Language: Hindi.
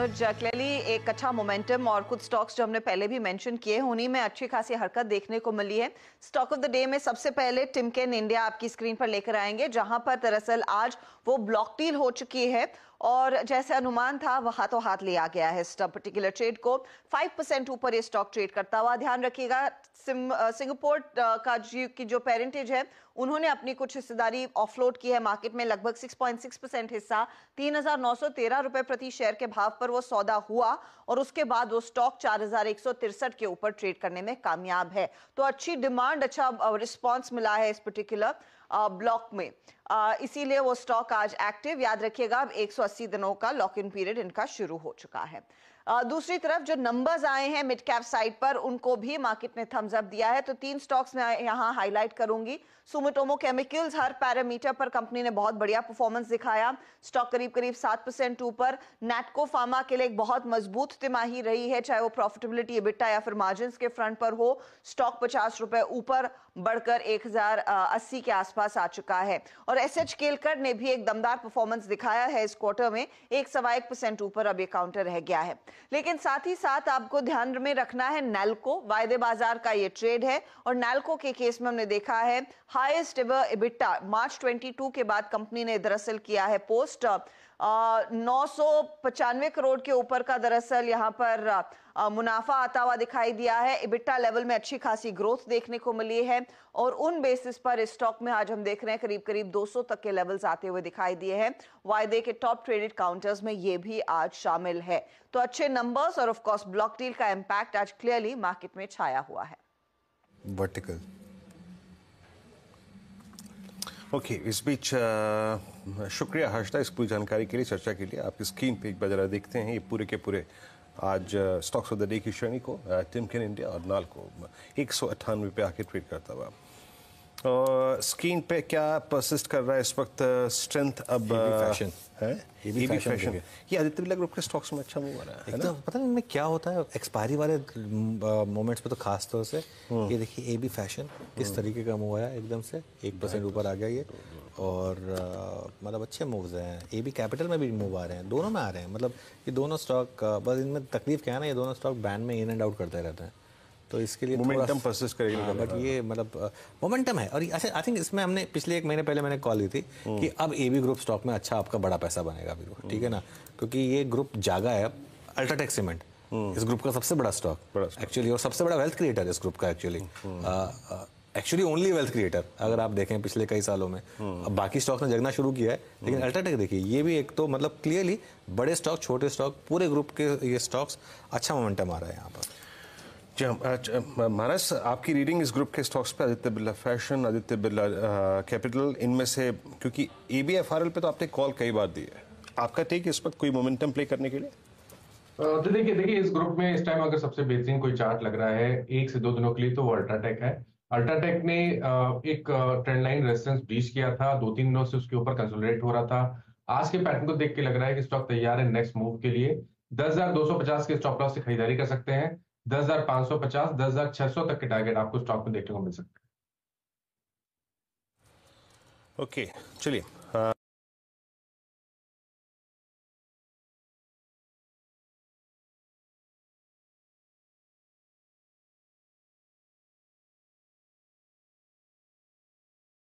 क्लियरली एक अच्छा मोमेंटम और कुछ स्टॉक्स जो हमने पहले भी मेंशन किए उन्हीं में अच्छी खासी हरकत देखने को मिली है स्टॉक ऑफ द डे में सबसे पहले टिमकेन इंडिया आपकी स्क्रीन पर लेकर आएंगे जहां पर दरअसल आज वो ब्लॉक डील हो चुकी है और जैसे अनुमान था वह हाथों तो हाथ लिया गया है इस पर्टिकुलर ट्रेड को फाइव परसेंट ऊपर ये स्टॉक ट्रेड करता हुआ ध्यान रखिएगा सिंगापुर का जी की जो पेरेंटेज है उन्होंने अपनी कुछ हिस्सेदारी ऑफलोड की है मार्केट में लगभग 6.6 परसेंट हिस्सा 3,913 रुपए प्रति शेयर के भाव पर वो सौदा हुआ और उसके बाद वो स्टॉक चार के ऊपर ट्रेड करने में कामयाब है तो अच्छी डिमांड अच्छा रिस्पॉन्स मिला है इस पर्टिकुलर ब्लॉक में इसीलिए वो स्टॉक आज एक्टिव याद रखिएगा अब 180 दिनों का लॉक इन पीरियड इनका शुरू हो चुका है दूसरी तरफ जो नंबर्स आए हैं मिड कैप साइड पर उनको भी मार्केट ने थम्स अप दिया है तो तीन स्टॉक्स मैं यहाँ हाईलाइट करूंगी सुमोटोमो केमिकल्स हर पैरामीटर पर कंपनी ने बहुत बढ़िया परफॉर्मेंस दिखाया स्टॉक करीब करीब सात परसेंट ऊपर नेटको फार्मा के लिए एक बहुत मजबूत तिमाही रही है चाहे वो प्रॉफिटेबिलिटी बिट्टा या फिर मार्जिन के फ्रंट पर हो स्टॉक पचास रुपए ऊपर बढ़कर एक हजार अस्सी के आसपास आ चुका है और एस एच केलकर ने भी एक दमदार परफॉर्मेंस दिखाया है इस क्वार्टर में एक सवा एक परसेंट ऊपर अब ये काउंटर रह गया है लेकिन साथ ही साथ आपको ध्यान में रखना है नैलको वायदे बाजार का ये ट्रेड है और नैलको के केस में हमने देखा है हाईएस्ट एवर इबिट्टा मार्च 22 के बाद कंपनी ने दरअसल किया है पोस्ट नौ पचानवे करोड़ के ऊपर का दरअसल यहाँ पर मुनाफा आता हुआ दिखाई दिया है इबिट्टा लेवल में अच्छी खासी ग्रोथ देखने को मिली है और उन बेसिस पर स्टॉक में आज हम देख रहे हैं करीब करीब 200 तक के लेवल्स आते हुए दिखाई दिए हैं वायदे के टॉप ट्रेडेड काउंटर्स में ये भी आज शामिल है तो अच्छे नंबर्स और ऑफकोर्स ब्लॉक डील का इम्पैक्ट आज क्लियरली मार्केट में छाया हुआ है वर्टिकल ओके okay, इस बीच uh... शुक्रिया हर्षदा इस पूरी जानकारी के लिए चर्चा के लिए आपकी स्क्रीन पे एक बार जरा देखते हैं ये पूरे के पूरे आज स्टॉक्स ऑफ द डे की श्रेणी को टिमकिन uh, इंडिया और नाल को uh, एक सौ अट्ठानवे पे आके ट्रेड करता हुआ और स्क्रीन पे क्या परसिस्ट कर रहा है इस वक्त स्ट्रेंथ uh, अब फैशन है ये भी फैशन ये आदित्य बिरला ग्रुप के स्टॉक्स में अच्छा मूव हो रहा है एकदम तो पता नहीं इनमें क्या होता है एक्सपायरी वाले मोमेंट्स mm, पे तो खास तौर से हम्म। ये देखिए ए बी फैशन किस हम्म। तरीके का मूव आया एकदम से एक परसेंट ऊपर आ गया ये और मतलब अच्छे मूव्स हैं ए बी कैपिटल में भी मूव आ रहे हैं दोनों में आ रहे हैं मतलब ये दोनों स्टॉक बस इनमें तकलीफ क्या है ना ये दोनों स्टॉक बैंड में इन एंड आउट करते रहते हैं तो इसके लिए मोमेंटम करेगी हाँ, बट मतलब। ये मतलब मोमेंटम है और अच्छा आई थिंक इसमें हमने पिछले एक महीने पहले मैंने कॉल ली थी हम्म। कि अब ए बी ग्रुप स्टॉक में अच्छा आपका बड़ा पैसा बनेगा अभी तो, ठीक है ना हम्म। क्योंकि ये ग्रुप जागा है अल्ट्राटेक हम्म। सीमेंट इस ग्रुप का सबसे बड़ा स्टॉक एक्चुअली और सबसे बड़ा वेल्थ क्रिएटर इस ग्रुप का actually actually only wealth creator अगर आप देखें पिछले कई सालों में हम्म। अब बाकी स्टॉक्स ने जगना शुरू किया है लेकिन अल्ट्राटेक हम्म। देखिए ये भी एक तो मतलब क्लियरली बड़े स्टॉक छोटे स्टॉक पूरे ग्रुप के ये स्टॉक्स अच्छा मोमेंटम आ रहा है यहाँ पर जी हाँ, मानस आपकी रीडिंग इस ग्रुप के स्टॉक्स पे आदित्य बिरला फैशन आदित्य बिरला कैपिटल इनमें से क्योंकि A B F R L पे तो आपने कॉल कई बार दी है आपका टेक इस वक्त कोई मोमेंटम प्ले करने के लिए तो देखिए देखिए इस ग्रुप में इस टाइम अगर सबसे बेहतरीन कोई चार्ट लग रहा है एक से दो दिनों के लिए तो वो अल्ट्राटेक है अल्ट्राटेक ने एक ट्रेंड लाइन रेजिस्टेंस ब्रीच किया था दो तीन दिनों से उसके ऊपर कंसोलिडेट हो रहा था आज के पैटर्न को देख के लग रहा है कि स्टॉक तैयार है नेक्स्ट मूव के लिए दस हजार दो सौ पचास के स्टॉप लॉस से खरीदारी कर सकते हैं दस दस हजार हजार पांच सौ पचास छह सौ तक के टारगेट आपको स्टॉक में देखने को मिल सकते हैं ओके चलिए